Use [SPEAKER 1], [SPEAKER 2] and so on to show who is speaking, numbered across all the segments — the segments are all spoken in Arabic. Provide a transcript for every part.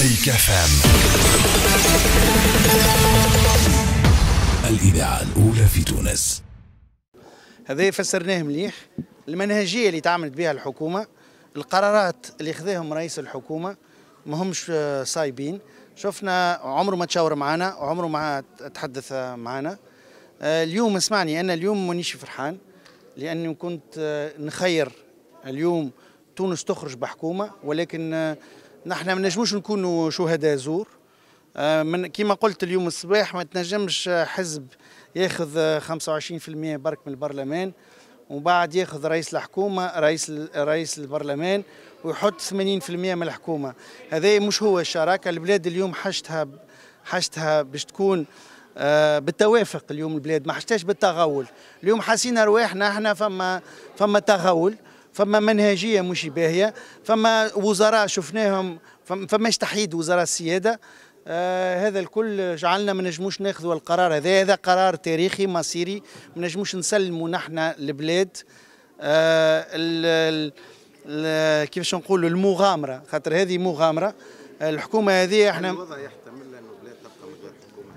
[SPEAKER 1] مزيكا فام الإذاعة الأولى في تونس هذا فسرناه مليح المنهجية اللي تعاملت بها الحكومة القرارات اللي خذاهم رئيس الحكومة ما همش آه، صايبين شفنا عمره ما تشاور معنا وعمره ما تحدث معنا آه، اليوم اسمعني أنا اليوم مانيش فرحان لأني كنت آه، نخير اليوم تونس تخرج بحكومة ولكن نحن ما نجموش نكونوا شهداء زور آه، من كما قلت اليوم الصباح ما تنجمش حزب ياخذ 25% برك من البرلمان ومن بعد ياخذ رئيس الحكومه رئيس رئيس البرلمان ويحط 80% من الحكومه هذا مش هو الشراكه البلاد اليوم حشتها حشتها باش تكون آه، بالتوافق اليوم البلاد ما حشتهاش بالتغول اليوم حاسين ارواحنا احنا فما فما تغول فما منهجيه مش باهيه فما وزراء شفناهم فماش تحييد وزراء السياده آه هذا الكل جعلنا ما نجموش ناخذوا القرار هذا هذا قرار تاريخي مصيري ما نجموش نسلموا نحن البلاد آه كيفاش نقولوا المغامره خاطر هذه مغامره الحكومه هذه احنا الوضع يحتمل ان البلاد تبقى من غير حكومه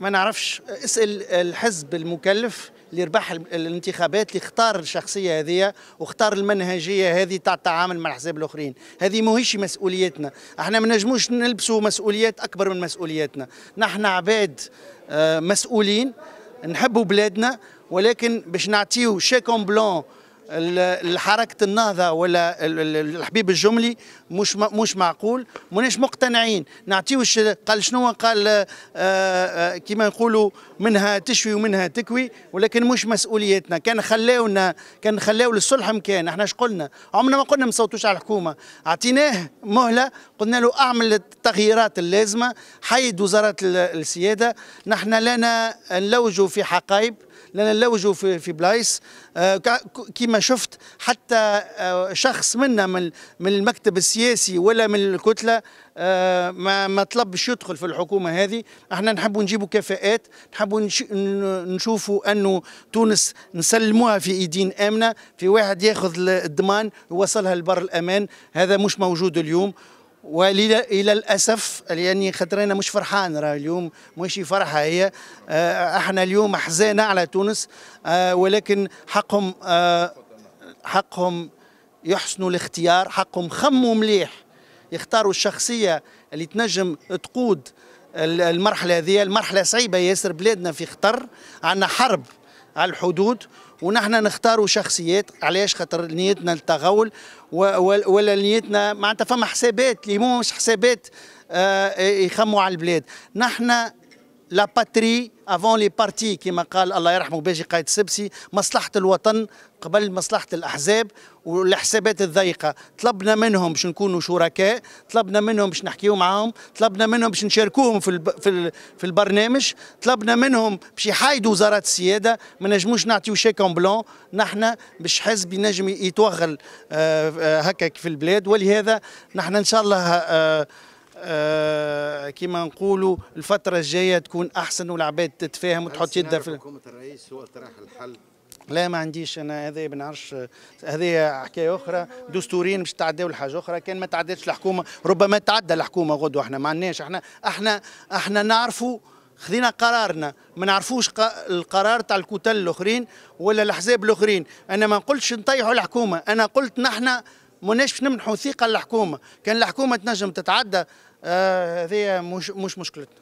[SPEAKER 1] ما نعرفش اسال الحزب المكلف اللي ربح الانتخابات اللي اختار الشخصيه هذه واختار المنهجيه هذه تاع التعامل مع الاحزاب الاخرين هذه ماهيش مسؤوليتنا احنا ما نجموش نلبسوا مسؤوليات اكبر من مسؤوليتنا، نحن عباد آه، مسؤولين نحبوا بلادنا ولكن باش نعطيو شيكون بلون الحركة النهضه ولا الحبيب الجملي مش مش معقول ماناش مقتنعين نعطيوش قال شنو قال آه، آه، كما نقولوا منها تشوي ومنها تكوي ولكن مش مسؤوليتنا كان خلاونا كان خلاو للصلح مكان احنا اش قلنا عمرنا ما قلنا ما على الحكومه اعطيناه مهله قلنا له اعمل التغييرات اللازمه حيد وزاره السياده نحن لنا نلوجوا في حقائب لان نلوجوا في في بلايص آه، كما شفت حتى آه، شخص منا من من المكتب السياسي ولا من الكتله آه، ما ما طلبش يدخل في الحكومه هذه احنا نحبوا نجيبوا كفاءات نحبوا نشوفوا انه تونس نسلموها في ايدين امنه في واحد ياخذ الضمان يوصلها لبر الامان هذا مش موجود اليوم والى الاسف لاني خاطرنا مش فرحان راه اليوم ماشي فرحه هي آه، احنا اليوم حزينا على تونس آه، ولكن حقهم آه، حقهم يحسنوا الاختيار حقهم خموا مليح يختاروا الشخصيه اللي تنجم تقود المرحله هذه المرحله صعيبه ياسر بلادنا في خطر عندنا حرب على الحدود ونحن نختاروا شخصيات علاش خاطر نيتنا التغول ولا نيتنا معناتها فما حسابات اللي مش حسابات آه، يخموا على البلاد نحن لا باتري افون لي بارتي كما قال الله يرحمه باجي قايد السبسي مصلحه الوطن قبل مصلحه الاحزاب والحسابات الضيقه طلبنا منهم باش نكونوا شركاء طلبنا منهم باش نحكيو معاهم طلبنا منهم باش نشاركوهم في الب... في, ال... في البرنامج طلبنا منهم باش يحايدوا وزارات السياده ما نجموش نعطيو شيكون بلون نحن باش حزب ينجم يتوغل آه، آه، هكاك في البلاد ولهذا نحن ان شاء الله آه، آه، كما نقولوا الفتره الجايه تكون احسن والعباد تتفاهم وتحط يدها في حكومه الرئيس هو اقتراح الحل لا ما عنديش انا هذا ما نعرفش هذه حكايه اخرى دستوريا مش تعداو لحاجه اخرى كان ما تعدتش الحكومه ربما تعدى الحكومه غدوه احنا ما عندناش احنا احنا احنا نعرفوا خذينا قرارنا ما نعرفوش القرار تاع الكتل الاخرين ولا الاحزاب الاخرين انا ما قلتش نطيحوا الحكومه انا قلت نحن مناش باش نمنحوا ثقه للحكومه كان الحكومه تنجم تتعدى آه، هذه مش مشكلتنا